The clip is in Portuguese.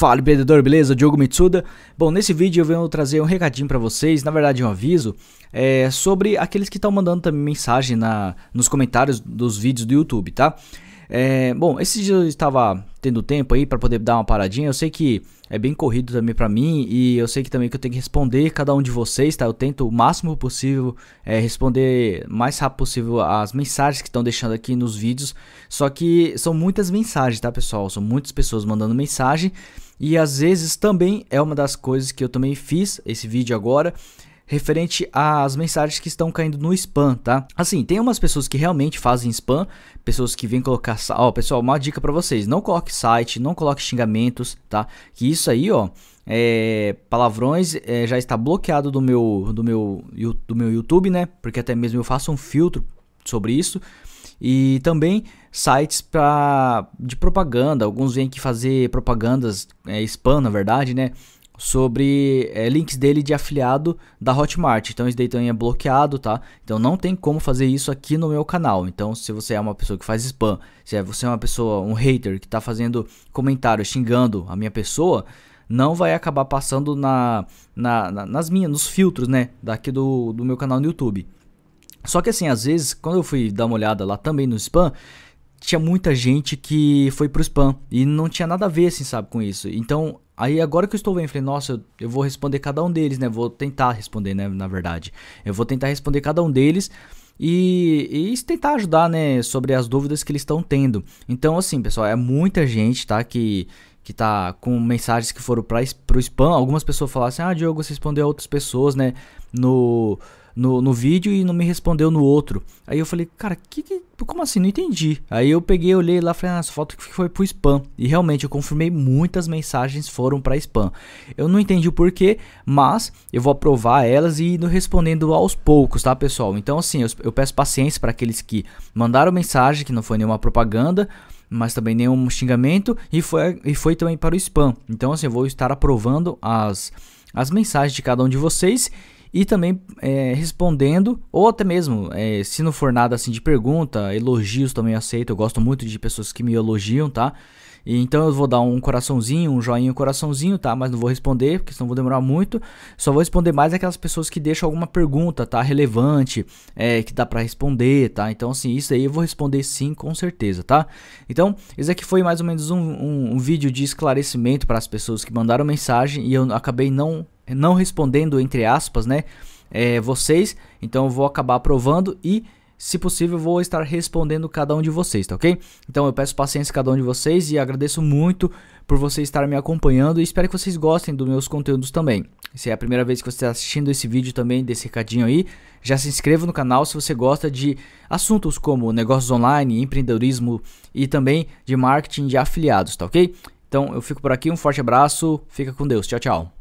Fala, empreendedor, beleza? Diogo Mitsuda. Bom, nesse vídeo eu venho trazer um recadinho para vocês, na verdade um aviso, é, sobre aqueles que estão mandando também mensagem na, nos comentários dos vídeos do YouTube, tá? É, bom, esses dias eu estava tendo tempo aí para poder dar uma paradinha. Eu sei que é bem corrido também para mim e eu sei que também que eu tenho que responder cada um de vocês, tá? Eu tento o máximo possível é, responder mais rápido possível as mensagens que estão deixando aqui nos vídeos. Só que são muitas mensagens, tá, pessoal? São muitas pessoas mandando mensagem e às vezes também é uma das coisas que eu também fiz esse vídeo agora referente às mensagens que estão caindo no spam, tá? Assim, tem umas pessoas que realmente fazem spam, pessoas que vêm colocar, ó, oh, pessoal, uma dica para vocês, não coloque site, não coloque xingamentos, tá? Que isso aí, ó, é, palavrões é, já está bloqueado do meu, do meu, do meu YouTube, né? Porque até mesmo eu faço um filtro sobre isso e também sites pra, de propaganda. Alguns vêm aqui fazer propagandas, é, spam na verdade, né? sobre é, links dele de afiliado da Hotmart. Então esse daí também é bloqueado, tá? Então não tem como fazer isso aqui no meu canal. Então se você é uma pessoa que faz spam, se é, você é uma pessoa, um hater que está fazendo comentário xingando a minha pessoa, não vai acabar passando na, na, na, nas minhas, nos filtros, né, daqui do, do meu canal no YouTube. Só que assim, às vezes, quando eu fui dar uma olhada lá também no spam, tinha muita gente que foi pro spam e não tinha nada a ver, assim, sabe, com isso. Então, Aí agora que eu estou vendo, falei, nossa, eu vou responder cada um deles, né? Vou tentar responder, né? Na verdade, eu vou tentar responder cada um deles e, e tentar ajudar, né? Sobre as dúvidas que eles estão tendo. Então, assim, pessoal, é muita gente, tá? Que que tá com mensagens que foram para pro spam. Algumas pessoas falaram assim: "Ah, Diogo, você respondeu a outras pessoas, né, no no, no vídeo e não me respondeu no outro. Aí eu falei, cara, que, que, como assim? Não entendi. Aí eu peguei, olhei lá, falei, ah, só que foi pro spam. E realmente eu confirmei muitas mensagens foram para spam. Eu não entendi o porquê, mas eu vou aprovar elas e ir respondendo aos poucos, tá, pessoal? Então, assim, eu, eu peço paciência para aqueles que mandaram mensagem, que não foi nenhuma propaganda mas também nenhum xingamento e foi, e foi também para o spam. Então, assim, eu vou estar aprovando as, as mensagens de cada um de vocês e também é, respondendo, ou até mesmo, é, se não for nada assim de pergunta, elogios também aceito. Eu gosto muito de pessoas que me elogiam, tá? E então eu vou dar um coraçãozinho, um joinha, um coraçãozinho, tá? Mas não vou responder, porque senão vou demorar muito. Só vou responder mais aquelas pessoas que deixam alguma pergunta, tá? Relevante, é, que dá para responder, tá? Então, assim, isso aí eu vou responder sim, com certeza, tá? Então, esse aqui foi mais ou menos um, um, um vídeo de esclarecimento para as pessoas que mandaram mensagem e eu acabei não não respondendo entre aspas, né? É, vocês, então eu vou acabar aprovando e se possível, vou estar respondendo cada um de vocês, tá ok? Então eu peço paciência a cada um de vocês e agradeço muito por você estar me acompanhando e espero que vocês gostem dos meus conteúdos também. Se é a primeira vez que você está assistindo esse vídeo também, desse recadinho aí, já se inscreva no canal se você gosta de assuntos como negócios online, empreendedorismo e também de marketing de afiliados, tá ok? Então eu fico por aqui, um forte abraço, fica com Deus, tchau, tchau.